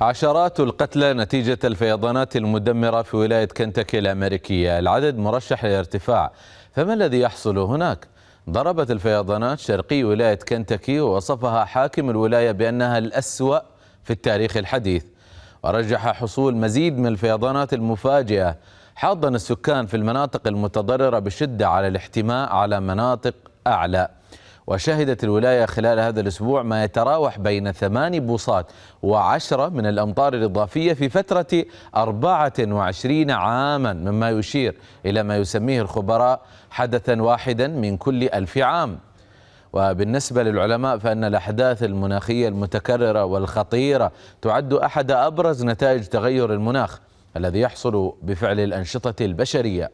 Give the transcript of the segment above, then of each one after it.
عشرات القتلى نتيجة الفيضانات المدمرة في ولاية كنتاكي الأمريكية العدد مرشح للارتفاع فما الذي يحصل هناك؟ ضربت الفيضانات شرقي ولاية كنتاكي ووصفها حاكم الولاية بأنها الأسوأ في التاريخ الحديث ورجح حصول مزيد من الفيضانات المفاجئة حاضا السكان في المناطق المتضررة بشدة على الاحتماء على مناطق أعلى وشهدت الولاية خلال هذا الأسبوع ما يتراوح بين ثمان بوصات وعشرة من الأمطار الإضافية في فترة 24 عاما مما يشير إلى ما يسميه الخبراء حدثا واحدا من كل ألف عام وبالنسبة للعلماء فأن الأحداث المناخية المتكررة والخطيرة تعد أحد أبرز نتائج تغير المناخ الذي يحصل بفعل الأنشطة البشرية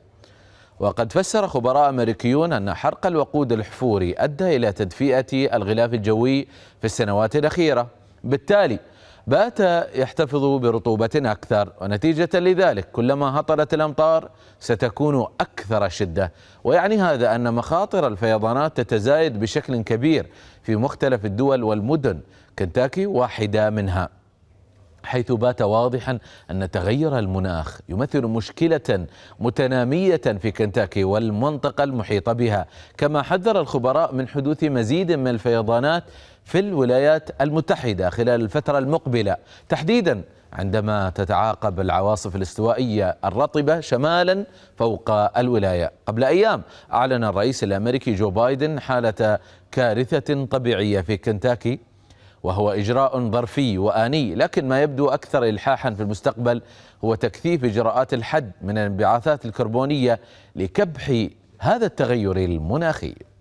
وقد فسر خبراء أمريكيون أن حرق الوقود الحفوري أدى إلى تدفئة الغلاف الجوي في السنوات الأخيرة بالتالي بات يحتفظ برطوبة أكثر ونتيجة لذلك كلما هطلت الأمطار ستكون أكثر شدة ويعني هذا أن مخاطر الفيضانات تتزايد بشكل كبير في مختلف الدول والمدن كنتاكي واحدة منها حيث بات واضحا ان تغير المناخ يمثل مشكله متناميه في كنتاكي والمنطقه المحيطه بها، كما حذر الخبراء من حدوث مزيد من الفيضانات في الولايات المتحده خلال الفتره المقبله، تحديدا عندما تتعاقب العواصف الاستوائيه الرطبه شمالا فوق الولايه. قبل ايام اعلن الرئيس الامريكي جو بايدن حاله كارثه طبيعيه في كنتاكي وهو إجراء ظرفي وآني لكن ما يبدو أكثر إلحاحا في المستقبل هو تكثيف إجراءات الحد من الانبعاثات الكربونية لكبح هذا التغير المناخي